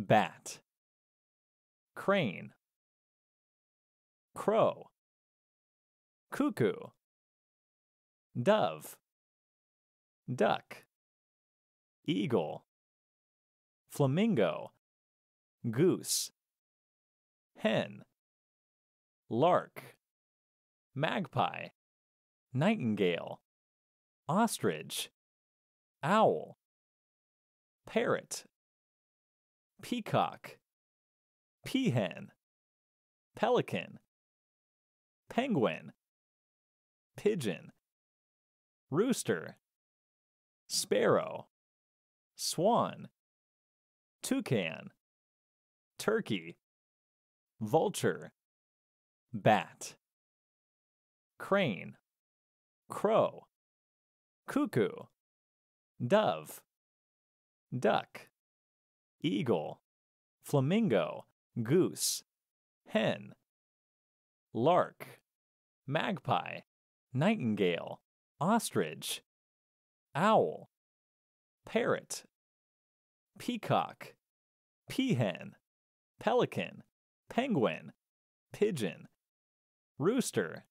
bat crane crow cuckoo dove duck eagle flamingo goose hen lark magpie nightingale ostrich owl parrot peacock, peahen, pelican, penguin, pigeon, rooster, sparrow, swan, toucan, turkey, vulture, bat, crane, crow, cuckoo, dove, duck eagle, flamingo, goose, hen, lark, magpie, nightingale, ostrich, owl, parrot, peacock, peahen, pelican, penguin, pigeon, rooster,